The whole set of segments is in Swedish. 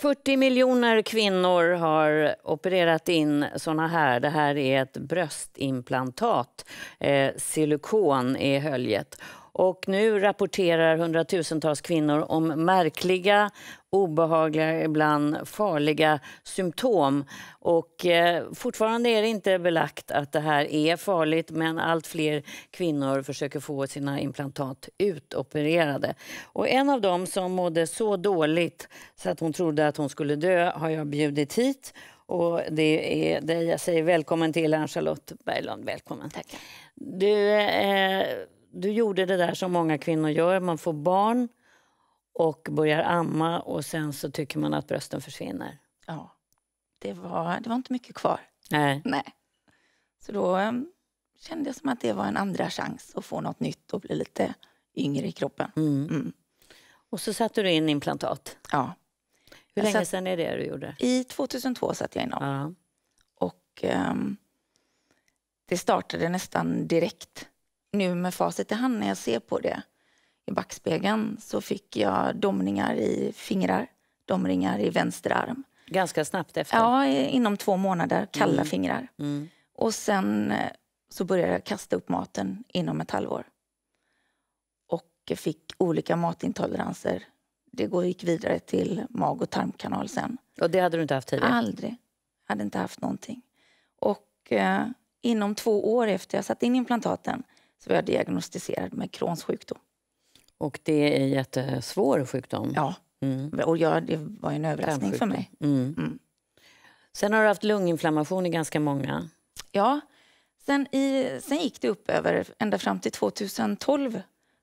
40 miljoner kvinnor har opererat in såna här. Det här är ett bröstimplantat. Eh, silikon i höljet. Och nu rapporterar hundratusentals kvinnor om märkliga, obehagliga, ibland farliga symptom. Och eh, fortfarande är det inte belagt att det här är farligt men allt fler kvinnor försöker få sina implantat utopererade. Och en av dem som mådde så dåligt så att hon trodde att hon skulle dö har jag bjudit hit. Och det är dig jag säger välkommen till, Ann-Charlotte Berglund. Välkommen. Tack. Du, eh, du gjorde det där som många kvinnor gör. Man får barn och börjar amma och sen så tycker man att brösten försvinner. Ja, det var, det var inte mycket kvar. Nej. Nej. Så då um, kände jag som att det var en andra chans att få något nytt och bli lite yngre i kroppen. Mm. Mm. Och så satte du in implantat? Ja. Hur jag länge satt, sedan är det du gjorde? I 2002 satte jag in dem. Ja. Och um, det startade nästan direkt nu med facit i hand när jag ser på det i backspegeln så fick jag domningar i fingrar, domningar i vänster arm. Ganska snabbt efter? Ja, inom två månader, kalla mm. fingrar. Mm. Och sen eh, så började jag kasta upp maten inom ett halvår. Och fick olika matintoleranser. Det gick vidare till mag och tarmkanal sen. Och det hade du inte haft tidigare? Aldrig. Hade inte haft någonting. Och eh, inom två år efter jag satt in implantaten så var jag diagnostiserad med Crohns sjukdom. Och det är en jättesvår sjukdom. Ja, mm. och jag, det var en överraskning för mig. Mm. Mm. Sen har du haft lunginflammation i ganska många. Ja, sen, i, sen gick det upp över ända fram till 2012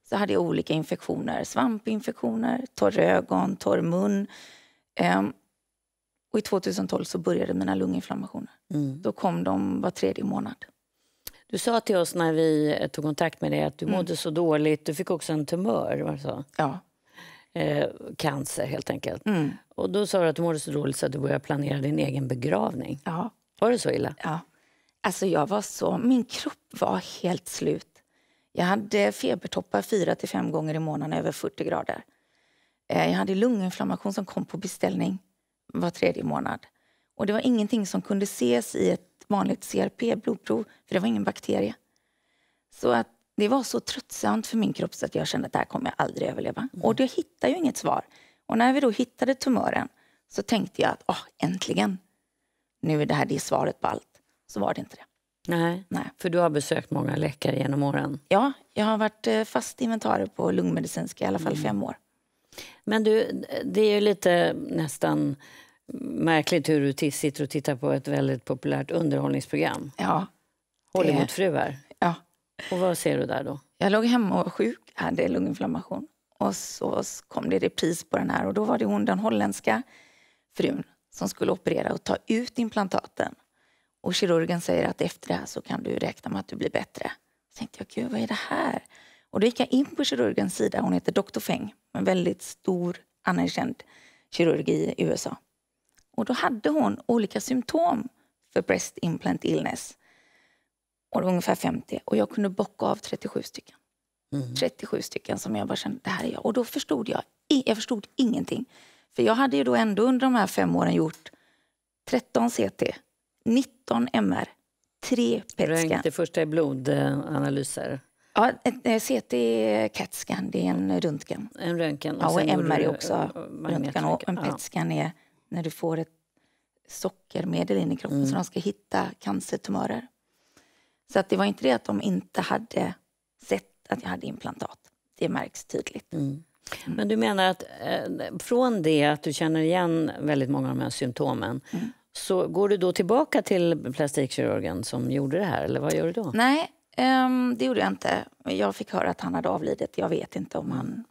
så hade jag olika infektioner. Svampinfektioner, torra ögon, torr mun. Ehm, och i 2012 så började mina lunginflammationer. Mm. Då kom de var tredje månad. Du sa till oss när vi eh, tog kontakt med dig att du mm. mådde så dåligt. Du fick också en tumör, var det så? Ja. Eh, cancer, helt enkelt. Mm. Och då sa du att du mådde så dåligt så att du började planera din egen begravning. Ja. Var det så illa? Ja. Alltså jag var så, min kropp var helt slut. Jag hade febertoppar fyra till fem gånger i månaden över 40 grader. Eh, jag hade lunginflammation som kom på beställning var tredje månad. Och det var ingenting som kunde ses i ett vanligt CRP-blodprov, för det var ingen bakterie. Så att det var så tröttsamt för min kropp så att jag kände att det här kommer jag aldrig överleva. Mm. Och jag hittade ju inget svar. Och när vi då hittade tumören så tänkte jag att åh, äntligen, nu är det här det svaret på allt. Så var det inte det. Nej, Nej, för du har besökt många läkare genom åren. Ja, jag har varit eh, fast inventarie på lungmedicinska i alla fall mm. fem år. Men du, det är ju lite nästan märkligt hur du sitter och tittar på ett väldigt populärt underhållningsprogram. Ja. Hollywoodfruar. Ja. Och vad ser du där då? Jag låg hemma och var sjuk, hade lunginflammation. Och så kom det repris på den här och då var det hon, den holländska frun som skulle operera och ta ut implantaten. Och kirurgen säger att efter det här så kan du räkna med att du blir bättre. Då tänkte jag, gud vad är det här? Och då gick jag in på kirurgens sida, hon heter Dr Feng, en väldigt stor anerkänd kirurg i USA. Och då hade hon olika symptom för breast implant illness. Och det var ungefär 50 och jag kunde bocka av 37 stycken. Mm. 37 stycken som jag bara kände, det här är jag. Och då förstod jag, jag förstod ingenting. För jag hade ju då ändå under de här fem åren gjort 13 CT, 19 MR, 3 PET-scan. Det första är blodanalyser? Ja, ett eh, CT är CAT-scan, det är en röntgen. En röntgen? Och ja, och MR är också eh, röntgen och en PET-scan ja. E är när du får ett sockermedel in i kroppen. Mm. Så de ska hitta cancertumörer. Så att det var inte det att de inte hade sett att jag hade implantat. Det märks tydligt. Mm. Mm. Men du menar att eh, från det att du känner igen väldigt många av de här symptomen mm. så går du då tillbaka till plastikkirurgen som gjorde det här? Eller vad gör du då? Nej, um, det gjorde jag inte. Jag fick höra att han hade avlidit. Jag vet inte om mm. han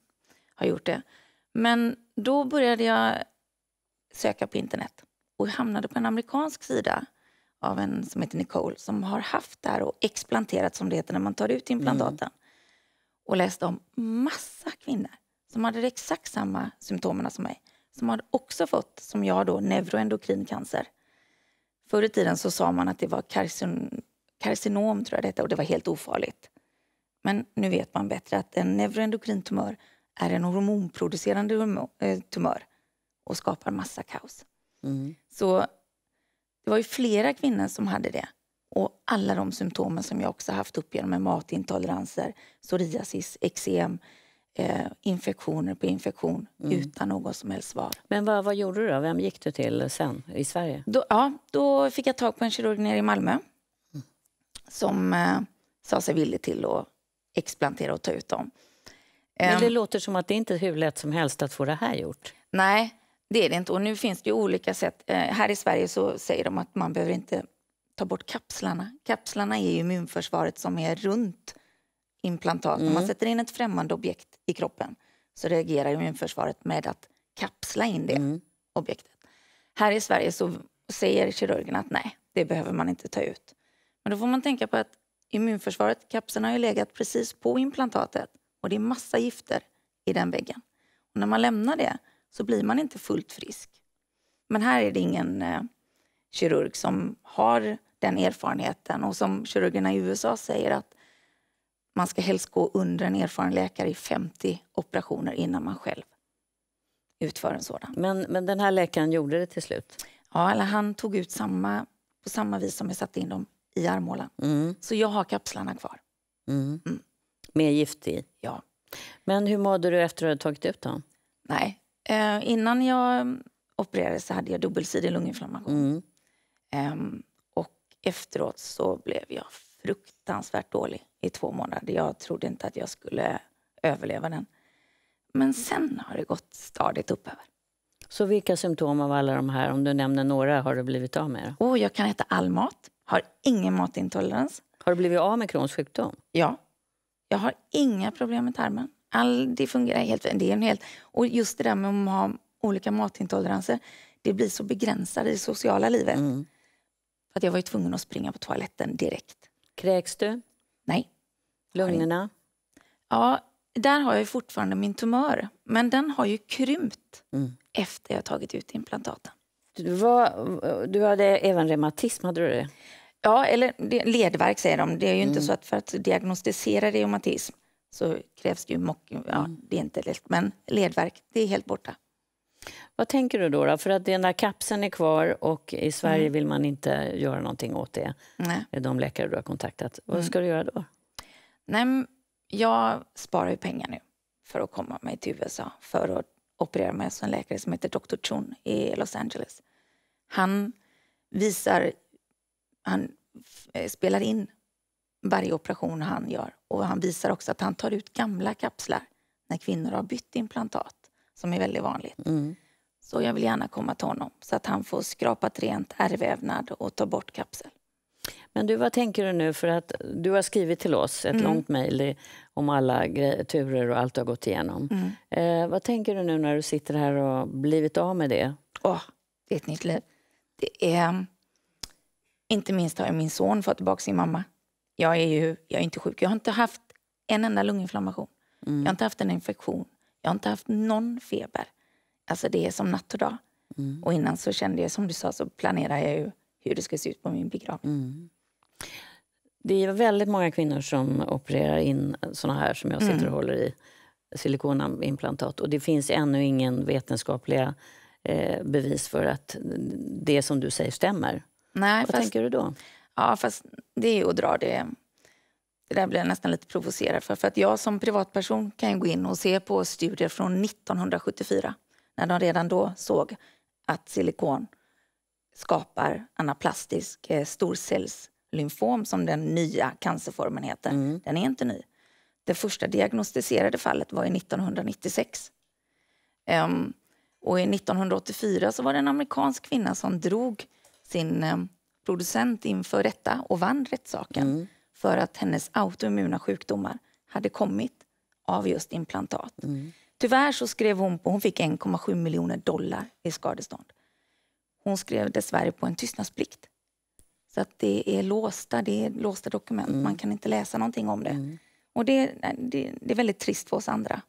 har gjort det. Men då började jag söka på internet och hamnade på en amerikansk sida av en som heter Nicole som har haft det här och explanterat som det heter när man tar ut implantaten. Mm. Och läste om massa kvinnor som hade exakt samma symptomen som mig. Som hade också fått, som jag då, neuroendokrin cancer. Förr i tiden så sa man att det var karcin karcinom tror jag det hette, och det var helt ofarligt. Men nu vet man bättre att en neuroendokrin tumör är en hormonproducerande eh, tumör och skapar massa kaos. Mm. Så det var ju flera kvinnor som hade det. Och alla de symptomen som jag också haft upp genom med matintoleranser, psoriasis, eksem, eh, infektioner på infektion mm. utan något som helst svar. Men vad, vad gjorde du då? Vem gick du till sen i Sverige? Då, ja, då fick jag tag på en kirurg nere i Malmö mm. som eh, sa sig villig till att explantera och ta ut dem. Men det ehm. låter som att det inte är hur lätt som helst att få det här gjort. Nej, det är det inte. Och nu finns det olika sätt. Eh, här i Sverige så säger de att man behöver inte ta bort kapslarna. Kapslarna är immunförsvaret som är runt implantat. Mm. När man mm. sätter in ett främmande objekt i kroppen så reagerar immunförsvaret med att kapsla in det mm. objektet. Här i Sverige så säger kirurgen att nej, det behöver man inte ta ut. Men då får man tänka på att immunförsvaret, kapseln har ju legat precis på implantatet och det är massa gifter i den väggen. Och när man lämnar det så blir man inte fullt frisk. Men här är det ingen eh, kirurg som har den erfarenheten och som kirurgerna i USA säger att man ska helst gå under en erfaren läkare i 50 operationer innan man själv utför en sådan. Men, men den här läkaren gjorde det till slut? Ja, eller han tog ut samma, på samma vis som jag satte in dem i armhålan. Mm. Så jag har kapslarna kvar. Mm. Mm. Med gift i? Ja. Men hur mådde du efter att du hade tagit ut dem? Nej, Eh, innan jag opererades så hade jag dubbelsidig lunginflammation. Mm. Eh, och efteråt så blev jag fruktansvärt dålig i två månader. Jag trodde inte att jag skulle överleva den. Men sen har det gått stadigt uppöver. Så vilka symptom av alla de här, om du nämner några, har du blivit av med? Oh, jag kan äta all mat, har ingen matintolerans. Har du blivit av med Crohns sjukdom? Ja. Jag har inga problem med tarmen. All, det fungerar helt Det är en helt, och just det där med att ha olika matintoleranser, det blir så begränsat i det sociala livet. Mm. För att jag var tvungen att springa på toaletten direkt. Kräks du? Nej. Lugnerna? Ja, där har jag fortfarande min tumör. Men den har ju krympt mm. efter jag tagit ut implantaten. Du, var, du hade även reumatism, hade du det? Ja, eller ledvärk säger de. Det är ju mm. inte så att för att diagnostisera reumatism så krävs det ju mock, ja, mm. det är inte lätt, men ledverk, det är helt borta. Vad tänker du då? då? För att den där kapseln är kvar och i Sverige mm. vill man inte göra någonting åt det. Nej. De läkare du har kontaktat. Vad mm. ska mm. du göra då? Nej, jag sparar ju pengar nu för att komma mig till USA för att operera mig hos en läkare som heter Dr. Chun i Los Angeles. Han visar, han eh, spelar in varje operation han gör. Och han visar också att han tar ut gamla kapslar när kvinnor har bytt implantat, som är väldigt vanligt. Mm. Så jag vill gärna komma till honom så att han får skrapat rent ärrvävnad och ta bort kapsel. Men du, vad tänker du nu? För att du har skrivit till oss ett mm. långt mejl om alla turer och allt du har gått igenom. Mm. Eh, vad tänker du nu när du sitter här och blivit av med det? Åh, oh, det är ett nytt liv. Det är... Inte minst har min son fått tillbaka sin mamma jag är ju jag är inte sjuk. Jag har inte haft en enda lunginflammation. Mm. Jag har mm. inte haft en infektion. Jag har inte haft någon feber. Alltså det är som natt och dag. Mm. Och innan så kände jag, som du sa, så planerade jag ju hur det skulle se ut på min begravning. Mm. Det är väldigt många kvinnor som opererar in såna här som jag sitter och mm. håller i, silikonimplantat. Och det finns ännu ingen vetenskapliga eh, bevis för att det som du säger stämmer. Nej, Vad fast, tänker du då? Ja, fast det är ju att dra det... Det där blir jag nästan lite provocerad för. För att jag som privatperson kan gå in och se på studier från 1974 när de redan då såg att silikon skapar anaplastisk eh, storcellslymfom som den nya cancerformen heter. Mm. Den är inte ny. Det första diagnostiserade fallet var i 1996. Um, ehm, och i 1984 så var det en amerikansk kvinna som drog sin um, producent inför detta och vann rättssaken mm. för att hennes autoimmuna sjukdomar hade kommit av just implantat. Mm. Tyvärr så skrev hon på, hon fick 1,7 miljoner dollar i skadestånd. Hon skrev dessvärre på en tystnadsplikt. Så att det är låsta, det är låsta dokument, mm. man kan inte läsa någonting om det. Mm. Och det, det, det är väldigt trist för oss andra.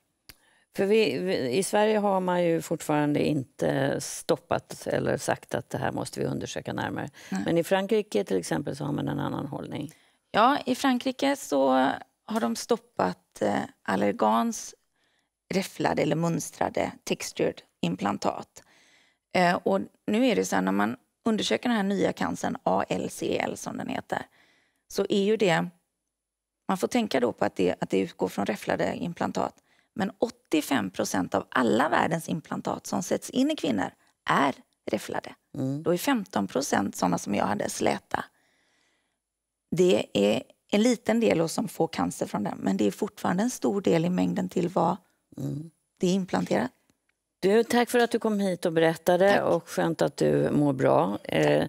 För vi, vi, I Sverige har man ju fortfarande inte stoppat eller sagt att det här måste vi undersöka närmare. Nej. Men i Frankrike till exempel så har man en annan hållning. Ja, i Frankrike så har de stoppat eh, Allergans räfflade eller mönstrade textured implantat. Eh, och nu är det så här, när man undersöker den här nya cancern, ALCL som den heter, så är ju det... Man får tänka då på att det, att det utgår från räfflade implantat. Men 85 av alla världens implantat som sätts in i kvinnor är räfflade. Mm. Då är 15 procent sådana som jag hade släta. Det är en liten del som får cancer från den, men det är fortfarande en stor del i mängden till vad mm. det är implanterat. Du, tack för att du kom hit och berättade tack. och skönt att du mår bra. Eh,